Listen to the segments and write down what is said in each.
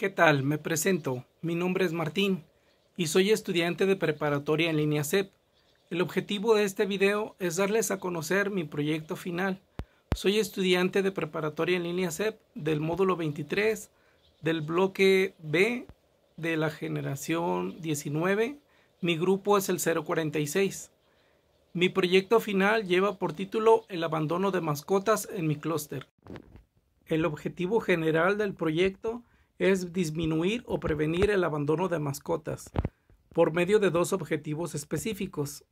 ¿Qué tal? Me presento. Mi nombre es Martín y soy estudiante de preparatoria en línea CEP. El objetivo de este video es darles a conocer mi proyecto final. Soy estudiante de preparatoria en línea CEP del módulo 23 del bloque B de la generación 19. Mi grupo es el 046. Mi proyecto final lleva por título El abandono de mascotas en mi clúster. El objetivo general del proyecto es disminuir o prevenir el abandono de mascotas por medio de dos objetivos específicos.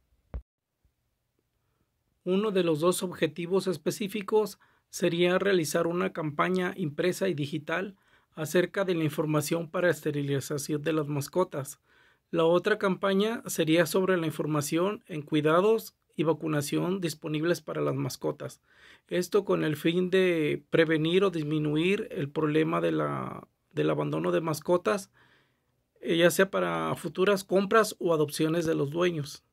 Uno de los dos objetivos específicos sería realizar una campaña impresa y digital acerca de la información para esterilización de las mascotas. La otra campaña sería sobre la información en cuidados y vacunación disponibles para las mascotas. Esto con el fin de prevenir o disminuir el problema de la del abandono de mascotas, eh, ya sea para futuras compras o adopciones de los dueños.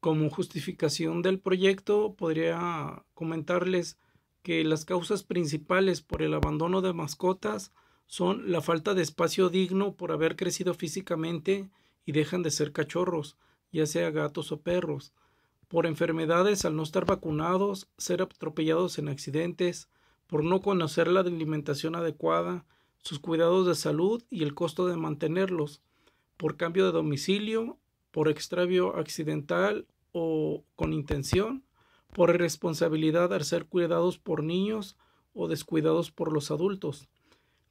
Como justificación del proyecto, podría comentarles que las causas principales por el abandono de mascotas son la falta de espacio digno por haber crecido físicamente y dejan de ser cachorros, ya sea gatos o perros, por enfermedades al no estar vacunados, ser atropellados en accidentes, por no conocer la alimentación adecuada, sus cuidados de salud y el costo de mantenerlos, por cambio de domicilio, por extravio accidental o con intención, por irresponsabilidad al ser cuidados por niños o descuidados por los adultos.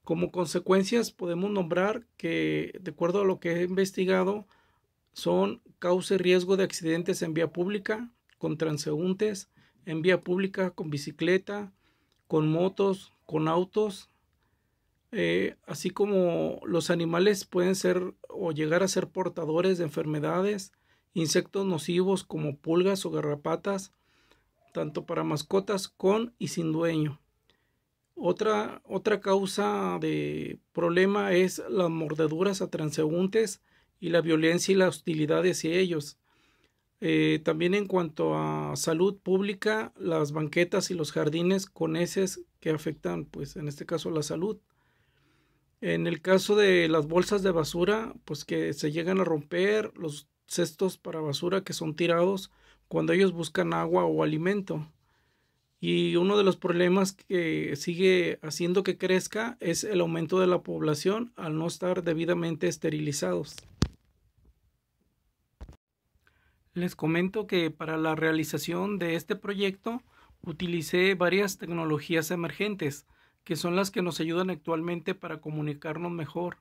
Como consecuencias podemos nombrar que, de acuerdo a lo que he investigado, son causa y riesgo de accidentes en vía pública, con transeúntes, en vía pública, con bicicleta, con motos, con autos, eh, así como los animales pueden ser o llegar a ser portadores de enfermedades, insectos nocivos como pulgas o garrapatas, tanto para mascotas con y sin dueño. Otra, otra causa de problema es las mordeduras a transeúntes y la violencia y la hostilidad hacia ellos. Eh, también en cuanto a salud pública, las banquetas y los jardines con heces que afectan, pues en este caso, la salud. En el caso de las bolsas de basura, pues que se llegan a romper, los cestos para basura que son tirados cuando ellos buscan agua o alimento. Y uno de los problemas que sigue haciendo que crezca es el aumento de la población al no estar debidamente esterilizados. Les comento que para la realización de este proyecto utilicé varias tecnologías emergentes, que son las que nos ayudan actualmente para comunicarnos mejor.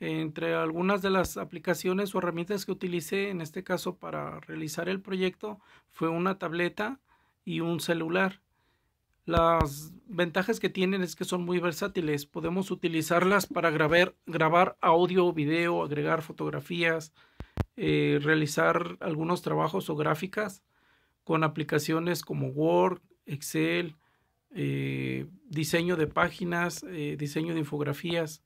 Entre algunas de las aplicaciones o herramientas que utilicé en este caso para realizar el proyecto fue una tableta y un celular. Las ventajas que tienen es que son muy versátiles. Podemos utilizarlas para grabar, grabar audio, video, agregar fotografías, eh, realizar algunos trabajos o gráficas con aplicaciones como Word, Excel, eh, diseño de páginas, eh, diseño de infografías.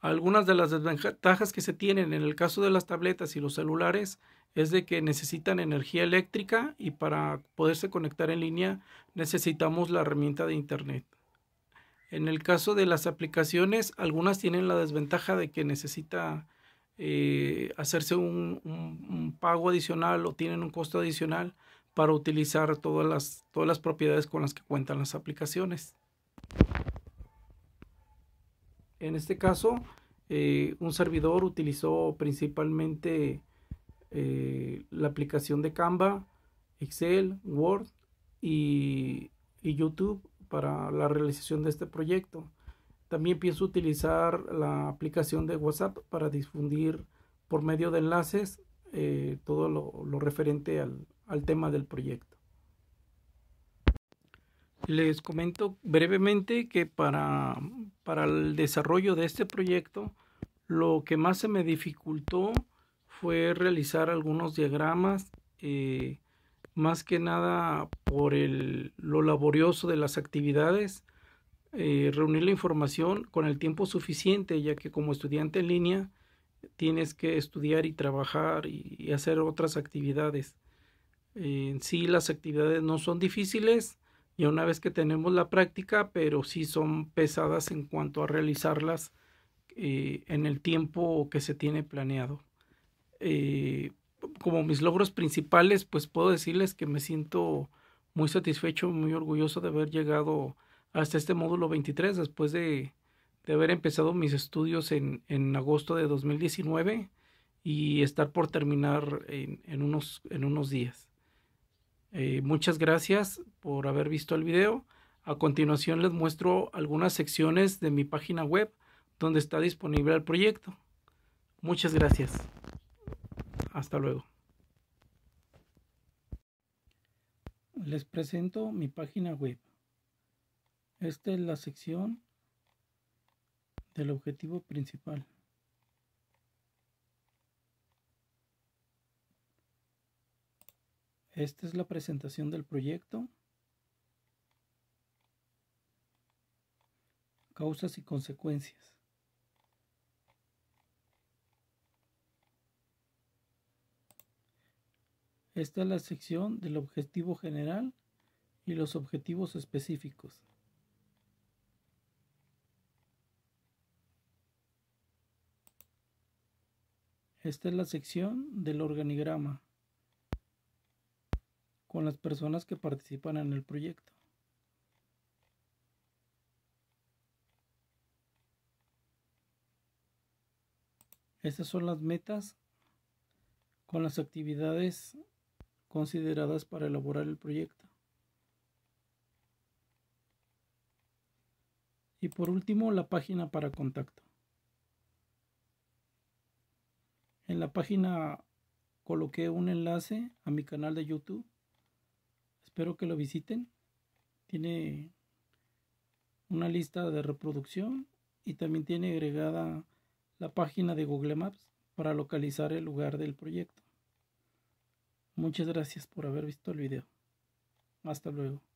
Algunas de las desventajas que se tienen en el caso de las tabletas y los celulares es de que necesitan energía eléctrica y para poderse conectar en línea necesitamos la herramienta de Internet. En el caso de las aplicaciones, algunas tienen la desventaja de que necesita eh, hacerse un, pago adicional o tienen un costo adicional para utilizar todas las, todas las propiedades con las que cuentan las aplicaciones. En este caso, eh, un servidor utilizó principalmente eh, la aplicación de Canva, Excel, Word y YouTube para la realización de este proyecto. También pienso utilizar la aplicación de WhatsApp para difundir por medio de enlaces eh, todo lo, referente al, tema del proyecto. Les comento brevemente que para, el desarrollo de este proyecto lo que más se me dificultó fue realizar algunos diagramas, eh, más que nada por el, lo laborioso de las actividades eh, reunir la información con el tiempo suficiente, ya que como estudiante en línea tienes que estudiar y trabajar y, hacer otras actividades. sí, las actividades no son difíciles ya una vez que tenemos la práctica, pero sí son pesadas en cuanto a realizarlas eh, en el tiempo que se tiene planeado. Eh, como mis logros principales, pues puedo decirles que me siento muy satisfecho, muy orgulloso de haber llegado a hasta este módulo 23, después de, haber empezado mis estudios en, agosto de 2019 y estar por terminar en, unos, en unos días. Eh, muchas gracias por haber visto el video. A continuación les muestro algunas secciones de mi página web donde está disponible el proyecto. Muchas gracias. Hasta luego. Les presento mi página web. Esta es la sección del objetivo principal. Esta es la presentación del proyecto. Causas y consecuencias. Esta es la sección del objetivo general y los objetivos específicos. Esta es la sección del organigrama con las personas que participan en el proyecto. Estas son las metas con las actividades consideradas para elaborar el proyecto. Y por último, la página para contacto. En la página coloqué un enlace a mi canal de YouTube. Espero que lo visiten. Tiene una lista de reproducción y también tiene agregada la página de Google Maps para localizar el lugar del proyecto. Muchas gracias por haber visto el video. Hasta luego.